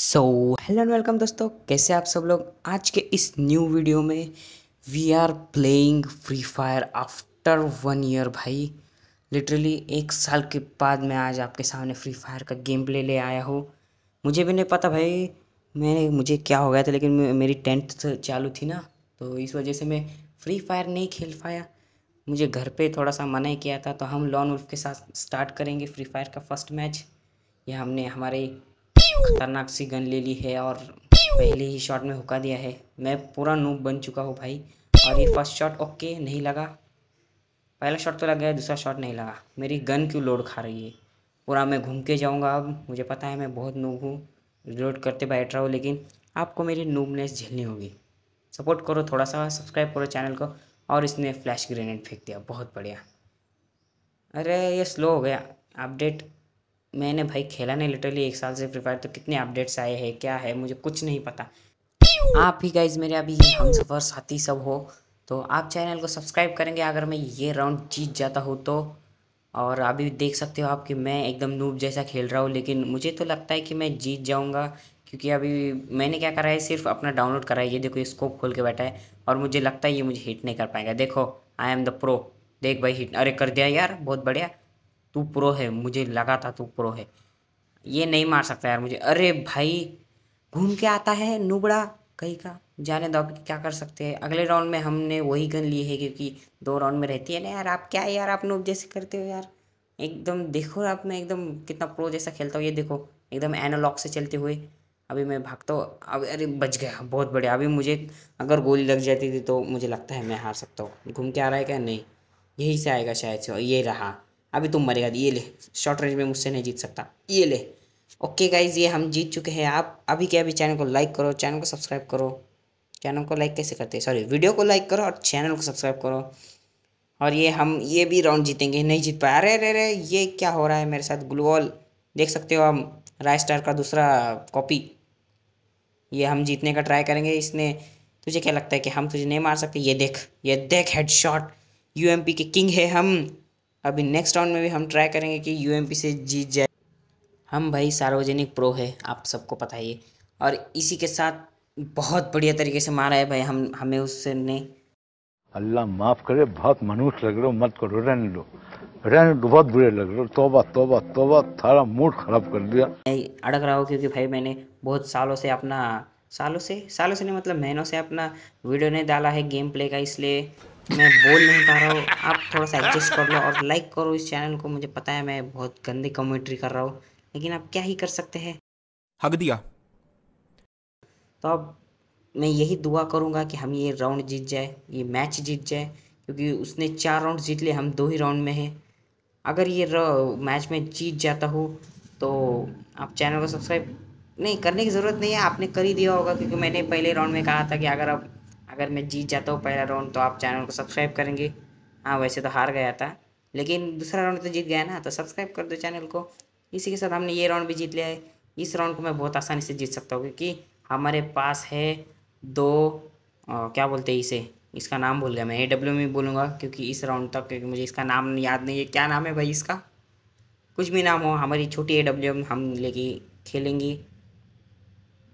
so hello and welcome दोस्तों कैसे आप सब लोग आज के इस न्यू वीडियो में we are playing Free Fire after one year भाई लिटरली एक साल के बाद मैं आज आपके सामने फ्री फायर का गेम प्ले ले आया हूँ मुझे भी नहीं पता भाई मैंने मुझे क्या हो गया था लेकिन मेरी टेंथ चालू थी ना तो इस वजह से मैं फ्री फायर नहीं खेल पाया मुझे घर पे थोड़ा सा मना ही किया था तो हम लॉन उल्फ के साथ स्टार्ट करेंगे फ्री फायर का फर्स्ट मैच यह हमने हमारे खतरनाक सी गन ले ली है और पहले ही शॉट में हुका दिया है मैं पूरा नूब बन चुका हूँ भाई और ये फर्स्ट शॉट ओके नहीं लगा पहला शॉट तो लग गया दूसरा शॉट नहीं लगा मेरी गन क्यों लोड खा रही है पूरा मैं घूम के जाऊँगा अब मुझे पता है मैं बहुत नूब हूँ रिलोड करते बैठ रहा हूँ लेकिन आपको मेरी नूबनेस झेलनी होगी सपोर्ट करो थोड़ा सा सब्सक्राइब करो चैनल को और इसने फ्लैश ग्रेनेड फेंक दिया बहुत बढ़िया अरे ये स्लो हो गया अपडेट मैंने भाई खेला नहीं लिटरली एक साल से फ्री फायर तो कितने अपडेट्स आए हैं क्या है मुझे कुछ नहीं पता आप ही गाइज मेरे अभी हम सफ़र साथी सब हो तो आप चैनल को सब्सक्राइब करेंगे अगर मैं ये राउंड जीत जाता हूँ तो और अभी देख सकते हो आप कि मैं एकदम नूब जैसा खेल रहा हूँ लेकिन मुझे तो लगता है कि मैं जीत जाऊँगा क्योंकि अभी मैंने क्या करा है सिर्फ अपना डाउनलोड करा है ये देखो ये स्कोप खोल के बैठा है और मुझे लगता है ये मुझे हिट नहीं कर पाएगा देखो आई एम द प्रो देख भाई हिट अरे कर दिया यार बहुत बढ़िया तू प्रो है मुझे लगा था तू प्रो है ये नहीं मार सकता यार मुझे अरे भाई घूम के आता है नुबड़ा कहीं का जाने दो क्या कर सकते हैं अगले राउंड में हमने वही गन ली है क्योंकि दो राउंड में रहती है ना यार आप क्या है यार आप नूब जैसे करते हो यार एकदम देखो आप मैं एकदम कितना प्रो जैसा खेलता हूँ ये देखो एकदम एनालॉग से चलते हुए अभी मैं भागता हूँ अब अरे बच गया बहुत बढ़िया अभी मुझे अगर गोली लग जाती थी तो मुझे लगता है मैं हार सकता हूँ घूम के आ रहा है क्या नहीं यही से आएगा शायद से ये रहा अभी तुम मरेगा ये ले शॉर्ट रेंज में मुझसे नहीं जीत सकता ये ले ओके गाइज ये हम जीत चुके हैं आप अभी क्या अभी चैनल को लाइक करो चैनल को सब्सक्राइब करो चैनल को लाइक कैसे करते हैं सॉरी वीडियो को लाइक करो और चैनल को सब्सक्राइब करो और ये हम ये भी राउंड जीतेंगे नहीं जीत पाए अरे अरे अरे ये क्या हो रहा है मेरे साथ ग्लूवॉल देख सकते हो हम राय स्टार का दूसरा कॉपी ये हम जीतने का ट्राई करेंगे इसने तुझे क्या लगता है कि हम तुझे नहीं मार सकते ये देख ये देख हेडशॉट यूएमपी के किंग है हम अभी नेक्स्ट राउंड में भी हम ट्राई करेंगे कि यू से जीत जाए हम भाई सार्वजनिक प्रो है आप सबको पता ही है और इसी के साथ बहुत बढ़िया तरीके से मारा है भाई हम हमें उससे अल्लाह माफ़ करे बहुत मनुष्य लग रहे हो मत करो रहने लो रहने लो बहुत बुरे लग रहे हो तोबा तोबा तोबा थारा मूड ख़राब कर दिया नहीं अड़क रहा हो क्योंकि भाई मैंने बहुत सालों से अपना सालों से सालों से नहीं मतलब महीनों से अपना वीडियो नहीं डाला है गेम प्ले का इसलिए मैं बोल नहीं पा रहा हूँ आप थोड़ा सा एडजस्ट कर लो और लाइक करो इस चैनल को मुझे पता है मैं बहुत गंदी कमेंट्री कर रहा हूँ लेकिन आप क्या ही कर सकते हैं हक दिया तो अब मैं यही दुआ करूँगा कि हम ये राउंड जीत जाए ये मैच जीत जाए क्योंकि उसने चार राउंड जीत लिए हम दो ही राउंड में हैं अगर ये मैच में जीत जाता हो तो आप चैनल को सब्सक्राइब नहीं करने की ज़रूरत नहीं है आपने कर ही दिया होगा क्योंकि मैंने पहले राउंड में कहा था कि अगर आप अगर मैं जीत जाता हूँ पहला राउंड तो आप चैनल को सब्सक्राइब करेंगे हाँ वैसे तो हार गया था लेकिन दूसरा राउंड तो जीत गया ना तो सब्सक्राइब कर दो चैनल को इसी के साथ हमने ये राउंड भी जीत लिया है इस राउंड को मैं बहुत आसानी से जीत सकता हूँ क्योंकि हमारे पास है दो आ, क्या बोलते हैं इसे इसका नाम भूल गया मैं ए डब्ल्यू में बोलूँगा क्योंकि इस राउंड तक क्योंकि मुझे इसका नाम याद नहीं है क्या नाम है भाई इसका कुछ भी नाम हो हमारी छोटी ए डब्ल्यू हम लेके खेलेंगी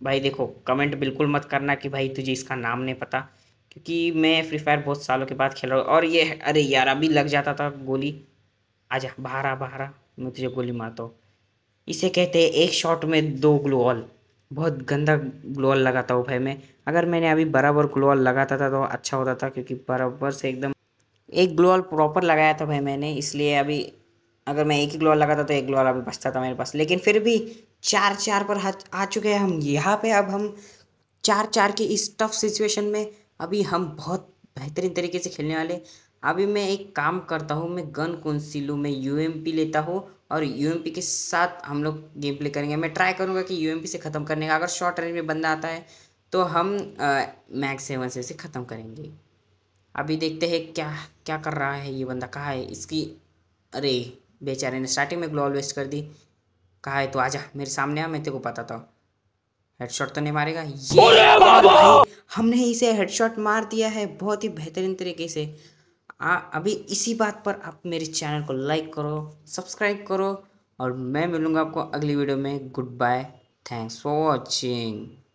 भाई देखो कमेंट बिल्कुल मत करना कि भाई तुझे इसका नाम नहीं पता क्योंकि मैं फ्री फायर बहुत सालों के बाद खेल रहा हूँ और ये अरे यार अभी लग जाता था गोली आजा बाहर आ बाहर आ मैं तुझे गोली मारता हूँ इसे कहते हैं एक शॉट में दो ग्लोअल बहुत गंदा ग्लोअल लगाता हूँ भाई मैं अगर मैंने अभी बराबर ग्लोअल लगाता था तो अच्छा होता था क्योंकि बराबर से एकदम एक ग्लोअल प्रॉपर लगाया था भाई मैंने इसलिए अभी अगर मैं एक ही ग्लोअल लगाता तो एक ग्लोअल अभी बचता था मेरे पास लेकिन फिर भी चार चार पर आ, चुके हैं हम यहाँ पे अब हम चार चार के इस टफ सिचुएशन में अभी हम बहुत बेहतरीन तरीके से खेलने वाले अभी मैं एक काम करता हूँ मैं गन कौन सी लूँ मैं यू लेता हूँ और यू के साथ हम लोग गेम प्ले करेंगे मैं ट्राई करूँगा कि यू से ख़त्म करने का अगर शॉर्ट रेंज में बंदा आता है तो हम मैक्स सेवन से ख़त्म करेंगे अभी देखते हैं क्या क्या कर रहा है ये बंदा कहाँ है इसकी अरे बेचारे ने स्टार्टिंग में ग्लोल वेस्ट कर दी कहा है तू आजा मेरे सामने आ मैं तेरे को पता था हेडशॉट तो नहीं मारेगा ये हमने इसे हेडशॉट मार दिया है बहुत ही बेहतरीन तरीके से आ, अभी इसी बात पर आप मेरे चैनल को लाइक करो सब्सक्राइब करो और मैं मिलूँगा आपको अगली वीडियो में good bye thanks for watching